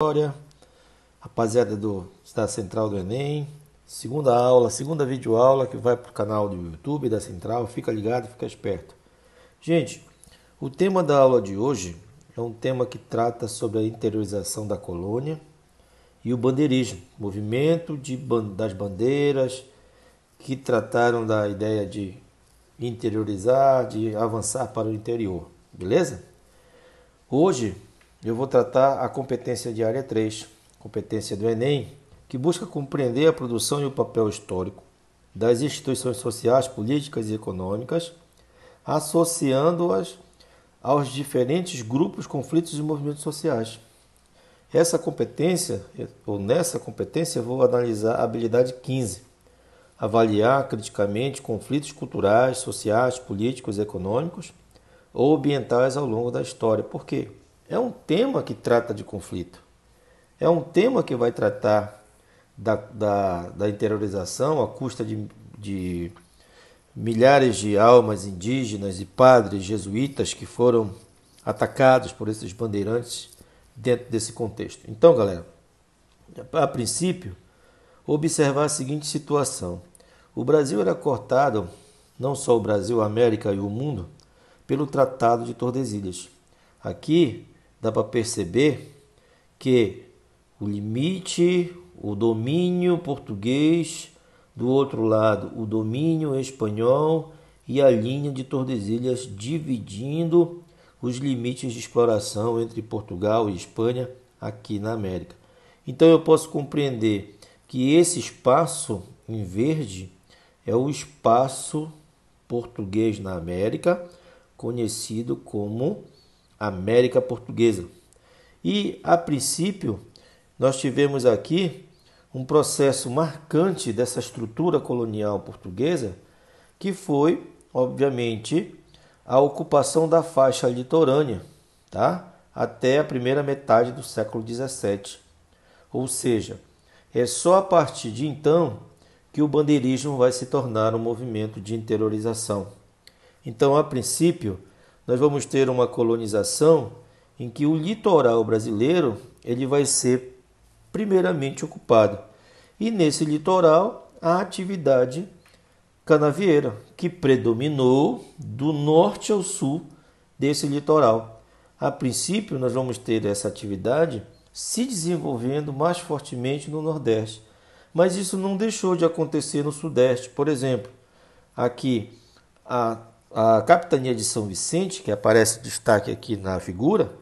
Vitória, rapaziada do da Central do Enem, segunda aula, segunda videoaula que vai para o canal do YouTube da Central, fica ligado, fica esperto. Gente, o tema da aula de hoje é um tema que trata sobre a interiorização da colônia e o bandeirismo, movimento de, das bandeiras que trataram da ideia de interiorizar, de avançar para o interior, beleza? Hoje eu vou tratar a competência de área 3, competência do Enem, que busca compreender a produção e o papel histórico das instituições sociais, políticas e econômicas, associando-as aos diferentes grupos, conflitos e movimentos sociais. Essa competência, ou nessa competência, vou analisar a habilidade 15, avaliar criticamente conflitos culturais, sociais, políticos, econômicos ou ambientais ao longo da história. Por quê? é um tema que trata de conflito. É um tema que vai tratar da, da, da interiorização à custa de, de milhares de almas indígenas e padres jesuítas que foram atacados por esses bandeirantes dentro desse contexto. Então, galera, a princípio, observar a seguinte situação: o Brasil era cortado, não só o Brasil, a América e o mundo, pelo Tratado de Tordesilhas. Aqui, dá para perceber que o limite, o domínio português, do outro lado, o domínio espanhol e a linha de Tordesilhas dividindo os limites de exploração entre Portugal e Espanha aqui na América. Então eu posso compreender que esse espaço em verde é o espaço português na América, conhecido como América Portuguesa. E, a princípio, nós tivemos aqui um processo marcante dessa estrutura colonial portuguesa, que foi, obviamente, a ocupação da faixa litorânea, tá? até a primeira metade do século XVII. Ou seja, é só a partir de então que o bandeirismo vai se tornar um movimento de interiorização. Então, a princípio, nós vamos ter uma colonização em que o litoral brasileiro ele vai ser primeiramente ocupado. E nesse litoral, a atividade canavieira, que predominou do norte ao sul desse litoral. A princípio, nós vamos ter essa atividade se desenvolvendo mais fortemente no Nordeste, mas isso não deixou de acontecer no Sudeste. Por exemplo, aqui a a capitania de São Vicente, que aparece destaque aqui na figura,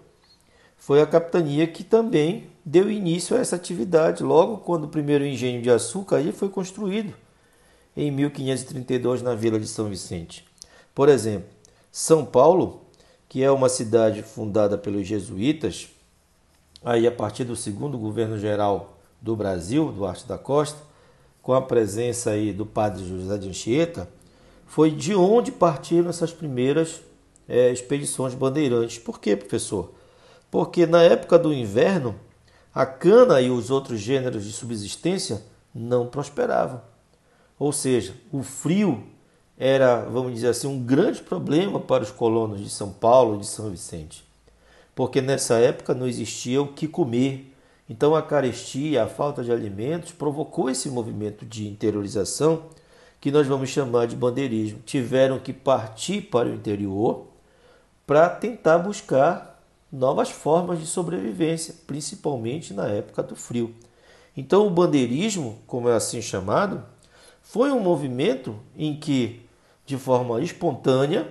foi a capitania que também deu início a essa atividade logo quando o primeiro engenho de açúcar aí foi construído em 1532 na vila de São Vicente. Por exemplo, São Paulo, que é uma cidade fundada pelos jesuítas, aí a partir do segundo governo geral do Brasil, Duarte da Costa, com a presença aí do padre José de Anchieta, foi de onde partiram essas primeiras é, expedições bandeirantes. Por quê, professor? Porque na época do inverno, a cana e os outros gêneros de subsistência não prosperavam. Ou seja, o frio era, vamos dizer assim, um grande problema para os colonos de São Paulo e de São Vicente. Porque nessa época não existia o que comer. Então a carestia, a falta de alimentos provocou esse movimento de interiorização que nós vamos chamar de bandeirismo, tiveram que partir para o interior para tentar buscar novas formas de sobrevivência, principalmente na época do frio. Então, o bandeirismo, como é assim chamado, foi um movimento em que, de forma espontânea,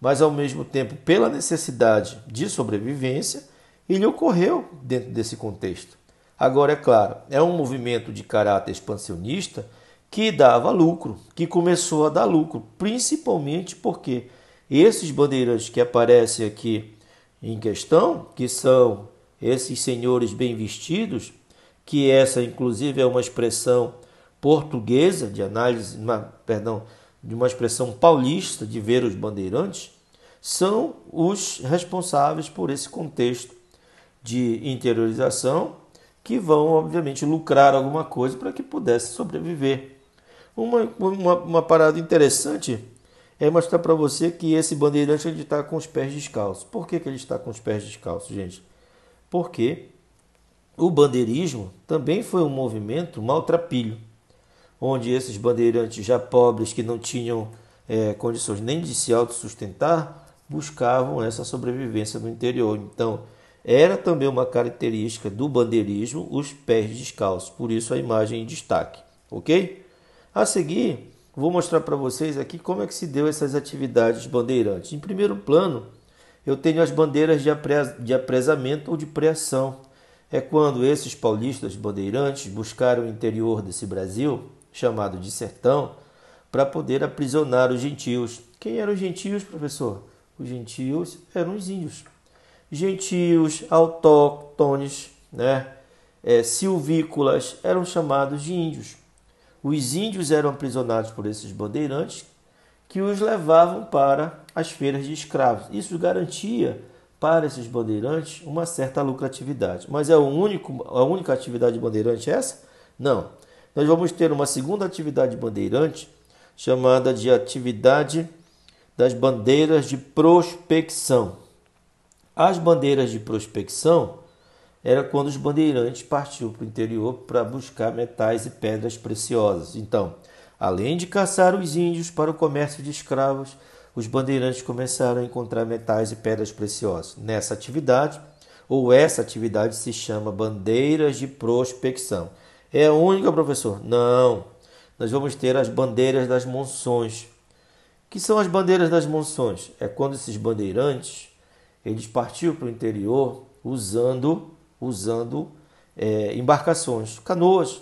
mas ao mesmo tempo pela necessidade de sobrevivência, ele ocorreu dentro desse contexto. Agora, é claro, é um movimento de caráter expansionista que dava lucro, que começou a dar lucro, principalmente porque esses bandeirantes que aparecem aqui em questão, que são esses senhores bem vestidos, que essa inclusive é uma expressão portuguesa de análise, uma, perdão, de uma expressão paulista de ver os bandeirantes, são os responsáveis por esse contexto de interiorização que vão obviamente lucrar alguma coisa para que pudesse sobreviver. Uma, uma, uma parada interessante é mostrar para você que esse bandeirante ele está com os pés descalços. Por que, que ele está com os pés descalços, gente? Porque o bandeirismo também foi um movimento maltrapilho, onde esses bandeirantes já pobres que não tinham é, condições nem de se autossustentar buscavam essa sobrevivência no interior. Então, era também uma característica do bandeirismo os pés descalços, por isso a imagem em destaque, ok? A seguir, vou mostrar para vocês aqui como é que se deu essas atividades bandeirantes. Em primeiro plano, eu tenho as bandeiras de, apres... de apresamento ou de preação. É quando esses paulistas bandeirantes buscaram o interior desse Brasil, chamado de sertão, para poder aprisionar os gentios. Quem eram os gentios, professor? Os gentios eram os índios. Gentios, autóctones, né? É, silvícolas, eram chamados de índios. Os índios eram aprisionados por esses bandeirantes que os levavam para as feiras de escravos. Isso garantia para esses bandeirantes uma certa lucratividade. Mas é o único, a única atividade bandeirante essa? Não. Nós vamos ter uma segunda atividade bandeirante chamada de atividade das bandeiras de prospecção. As bandeiras de prospecção era quando os bandeirantes partiam para o interior para buscar metais e pedras preciosas. Então, além de caçar os índios para o comércio de escravos, os bandeirantes começaram a encontrar metais e pedras preciosas. Nessa atividade, ou essa atividade se chama bandeiras de prospecção. É a única, professor? Não. Nós vamos ter as bandeiras das monções. O que são as bandeiras das monções? É quando esses bandeirantes eles partiam para o interior usando usando é, embarcações, canoas,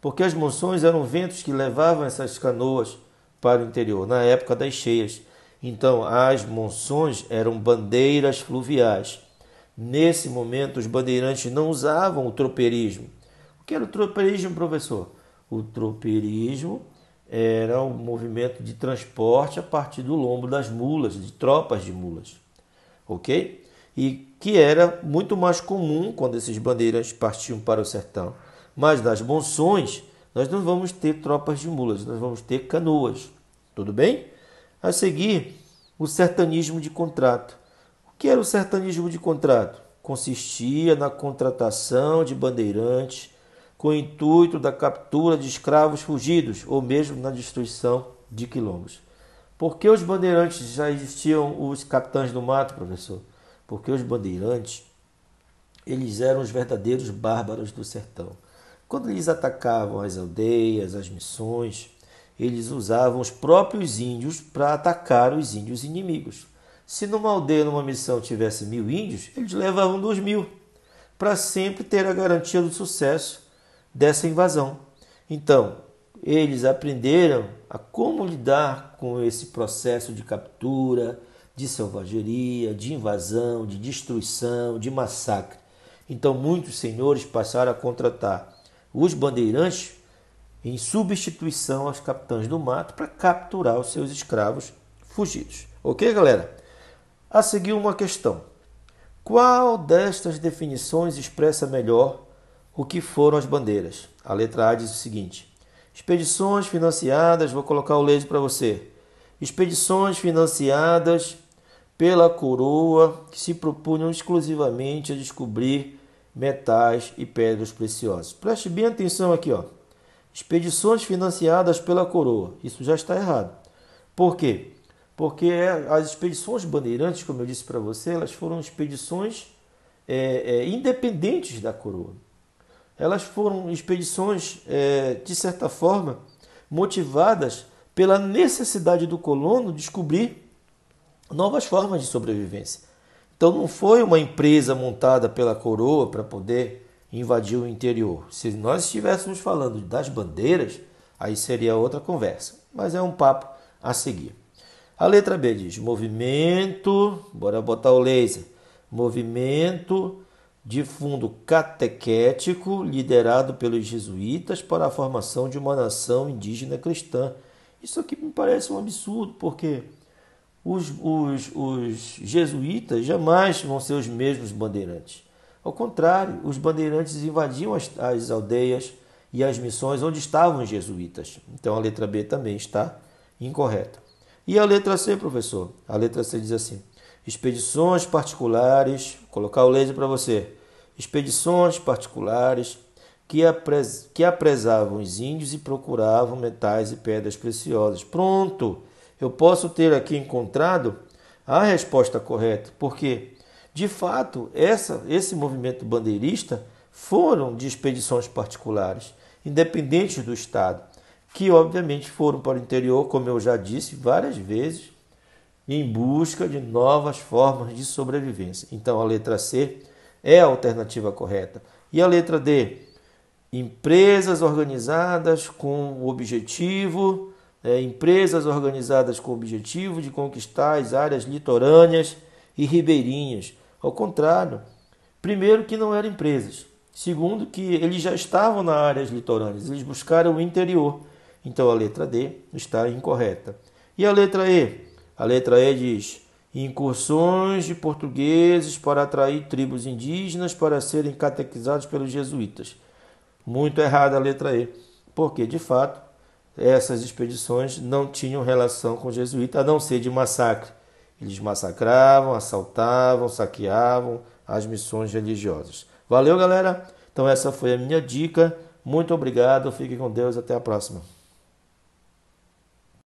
porque as monções eram ventos que levavam essas canoas para o interior, na época das cheias. Então, as monções eram bandeiras fluviais. Nesse momento, os bandeirantes não usavam o tropeirismo. O que era o tropeirismo, professor? O tropeirismo era o movimento de transporte a partir do lombo das mulas, de tropas de mulas. Ok? E que era muito mais comum quando esses bandeirantes partiam para o sertão. Mas nas monções, nós não vamos ter tropas de mulas, nós vamos ter canoas. Tudo bem? A seguir, o sertanismo de contrato. O que era o sertanismo de contrato? Consistia na contratação de bandeirantes com o intuito da captura de escravos fugidos ou mesmo na destruição de quilombos. Por que os bandeirantes já existiam os capitães do mato, professor? porque os bandeirantes eles eram os verdadeiros bárbaros do sertão. Quando eles atacavam as aldeias, as missões, eles usavam os próprios índios para atacar os índios inimigos. Se numa aldeia, numa missão, tivesse mil índios, eles levavam dois mil, para sempre ter a garantia do sucesso dessa invasão. Então, eles aprenderam a como lidar com esse processo de captura, de selvageria, de invasão, de destruição, de massacre. Então muitos senhores passaram a contratar os bandeirantes em substituição aos capitães do mato para capturar os seus escravos fugidos. Ok, galera? A seguir, uma questão: qual destas definições expressa melhor o que foram as bandeiras? A letra A diz o seguinte: expedições financiadas, vou colocar o leite para você. Expedições financiadas pela coroa que se propunham exclusivamente a descobrir metais e pedras preciosas. Preste bem atenção aqui, ó. Expedições financiadas pela coroa. Isso já está errado. Por quê? Porque é, as expedições bandeirantes, como eu disse para você, elas foram expedições é, é, independentes da coroa. Elas foram expedições, é, de certa forma, motivadas pela necessidade do colono descobrir novas formas de sobrevivência. Então não foi uma empresa montada pela coroa para poder invadir o interior. Se nós estivéssemos falando das bandeiras, aí seria outra conversa, mas é um papo a seguir. A letra B diz: movimento, bora botar o laser, movimento de fundo catequético liderado pelos jesuítas para a formação de uma nação indígena cristã. Isso aqui me parece um absurdo, porque os, os, os jesuítas jamais vão ser os mesmos bandeirantes. Ao contrário, os bandeirantes invadiam as, as aldeias e as missões onde estavam os jesuítas. Então a letra B também está incorreta. E a letra C, professor? A letra C diz assim: expedições particulares, vou colocar o laser para você. Expedições particulares que, apres, que apresavam os índios e procuravam metais e pedras preciosas. Pronto! eu posso ter aqui encontrado a resposta correta, porque de fato essa, esse movimento bandeirista foram de expedições particulares, independentes do Estado, que obviamente foram para o interior, como eu já disse várias vezes, em busca de novas formas de sobrevivência. Então a letra C é a alternativa correta. E a letra D? Empresas organizadas com o objetivo é, empresas organizadas com o objetivo de conquistar as áreas litorâneas e ribeirinhas. Ao contrário, primeiro que não eram empresas, segundo que eles já estavam nas áreas litorâneas, eles buscaram o interior. Então a letra D está incorreta. E a letra E? A letra E diz: incursões de portugueses para atrair tribos indígenas para serem catequizados pelos jesuítas. Muito errada a letra E, porque de fato essas expedições não tinham relação com jesuíta, a não ser de massacre. Eles massacravam, assaltavam, saqueavam as missões religiosas. Valeu, galera! Então, essa foi a minha dica. Muito obrigado, fique com Deus, até a próxima.